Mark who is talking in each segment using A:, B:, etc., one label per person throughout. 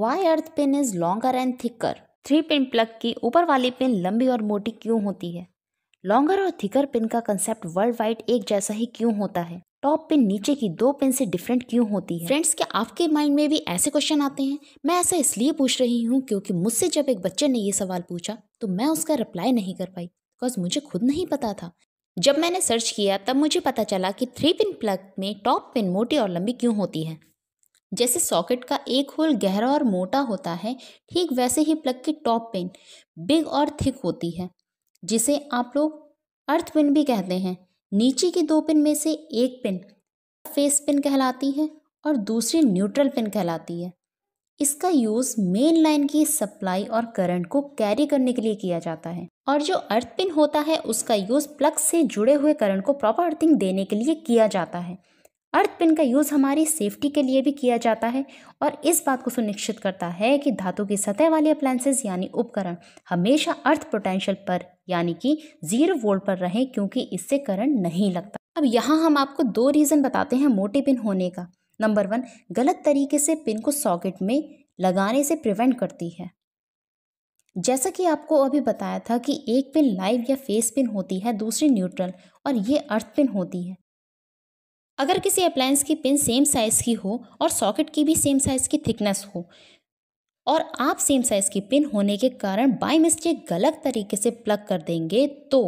A: Y earth pin is longer and thicker three pin plug की ऊपर वाली pin लंबी और मोटी क्यों होती है लॉन्गर और थिकर पिन का कंसेप्ट वर्ल्ड वाइड एक जैसा ही क्यों होता है टॉप पिन नीचे की दो पिन से डिफरेंट क्यों होती है फ्रेंड्स क्या आपके माइंड में भी ऐसे क्वेश्चन आते हैं मैं ऐसा इसलिए पूछ रही हूँ क्योंकि मुझसे जब एक बच्चे ने ये सवाल पूछा तो मैं उसका रिप्लाई नहीं कर पाई बिकॉज मुझे खुद नहीं पता था जब मैंने सर्च किया तब मुझे पता चला कि थ्री पिन प्लग में टॉप पिन मोटी और लंबी क्यों होती है जैसे सॉकेट का एक होल गहरा और मोटा होता है ठीक वैसे ही प्लग की टॉप पिन बिग और थिक होती है जिसे आप लोग अर्थ पिन भी कहते हैं नीचे की दो पिन में से एक पिन फेस पिन कहलाती है और दूसरी न्यूट्रल पिन कहलाती है इसका यूज़ मेन लाइन की सप्लाई और करंट को कैरी करने के लिए किया जाता है और जो अर्थ पिन होता है उसका यूज़ प्लग से जुड़े हुए करंट को प्रॉपर अर्थिंग देने के लिए किया जाता है अर्थ पिन का यूज़ हमारी सेफ्टी के लिए भी किया जाता है और इस बात को सुनिश्चित करता है कि धातु की सतह वाले अप्लायंसेज यानी उपकरण हमेशा अर्थ पोटेंशियल पर यानी कि जीरो वोल्ट पर रहें क्योंकि इससे करंट नहीं लगता अब यहाँ हम आपको दो रीज़न बताते हैं मोटे पिन होने का नंबर वन गलत तरीके से पिन को सॉकेट में लगाने से प्रिवेंट करती है जैसा कि आपको अभी बताया था कि एक पिन लाइव या फेस पिन होती है दूसरी न्यूट्रल और ये अर्थ पिन होती है अगर किसी अप्लायंस की पिन सेम साइज़ की हो और सॉकेट की भी सेम साइज़ की थिकनेस हो और आप सेम साइज़ की पिन होने के कारण बाई मिस्टेक गलत तरीके से प्लग कर देंगे तो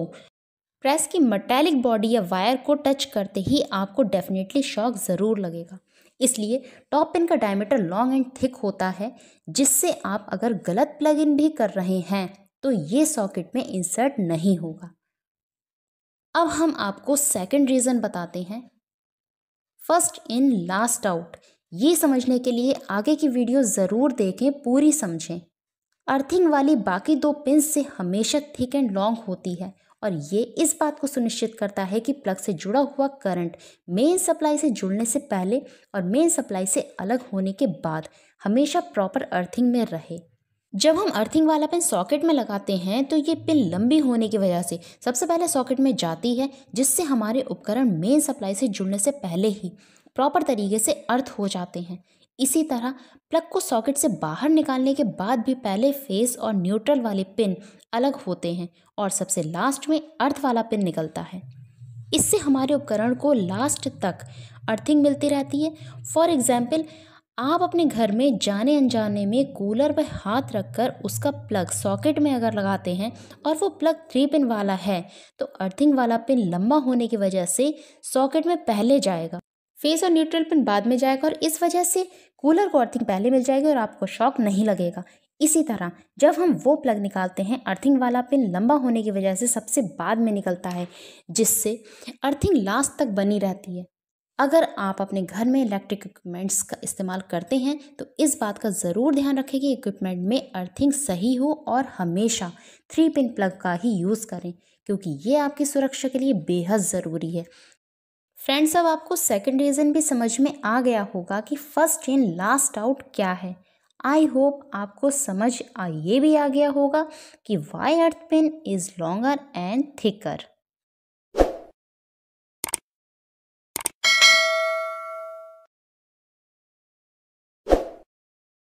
A: प्रेस की मटैलिक बॉडी या वायर को टच करते ही आपको डेफिनेटली शॉक ज़रूर लगेगा इसलिए टॉप पिन का डायमीटर लॉन्ग एंड थिक होता है जिससे आप अगर गलत प्लग इन भी कर रहे हैं तो ये सॉकेट में इंसर्ट नहीं होगा अब हम आपको सेकंड रीज़न बताते हैं फर्स्ट इन लास्ट आउट ये समझने के लिए आगे की वीडियो ज़रूर देखें पूरी समझें अर्थिंग वाली बाकी दो पिन से हमेशा थिक एंड लॉन्ग होती है और ये इस बात को सुनिश्चित करता है कि प्लग से जुड़ा हुआ करंट मेन सप्लाई से जुड़ने से पहले और मेन सप्लाई से अलग होने के बाद हमेशा प्रॉपर अर्थिंग में रहे जब हम अर्थिंग वाला पिन सॉकेट में लगाते हैं तो ये पिन लंबी होने की वजह से सबसे पहले सॉकेट में जाती है जिससे हमारे उपकरण मेन सप्लाई से जुड़ने से पहले ही प्रॉपर तरीके से अर्थ हो जाते हैं इसी तरह प्लग को सॉकेट से बाहर निकालने के बाद भी पहले फेस और न्यूट्रल वाले पिन अलग होते हैं और सबसे लास्ट में अर्थ वाला पिन निकलता है इससे हमारे उपकरण को लास्ट तक अर्थिंग मिलती रहती है फॉर एग्ज़ाम्पल आप अपने घर में जाने अनजाने में कूलर पर हाथ रखकर उसका प्लग सॉकेट में अगर लगाते हैं और वो प्लग थ्री पिन वाला है तो अर्थिंग वाला पिन लंबा होने की वजह से सॉकेट में पहले जाएगा फेस और न्यूट्रल पिन बाद में जाएगा और इस वजह से कूलर को अर्थिंग पहले मिल जाएगी और आपको शॉक नहीं लगेगा इसी तरह जब हम वो प्लग निकालते हैं अर्थिंग वाला पिन लंबा होने की वजह से सबसे बाद में निकलता है जिससे अर्थिंग लास्ट तक बनी रहती है अगर आप अपने घर में इलेक्ट्रिक इक्विपमेंट्स का इस्तेमाल करते हैं तो इस बात का ज़रूर ध्यान रखें कि इक्विपमेंट में अर्थिंग सही हो और हमेशा थ्री पिन प्लग का ही यूज़ करें क्योंकि ये आपकी सुरक्षा के लिए बेहद ज़रूरी है फ्रेंड्स अब आपको सेकंड रीज़न भी समझ में आ गया होगा कि फ़र्स्ट इन लास्ट आउट क्या है आई होप आपको समझ आ ये भी आ गया होगा कि why earth pin is longer and thicker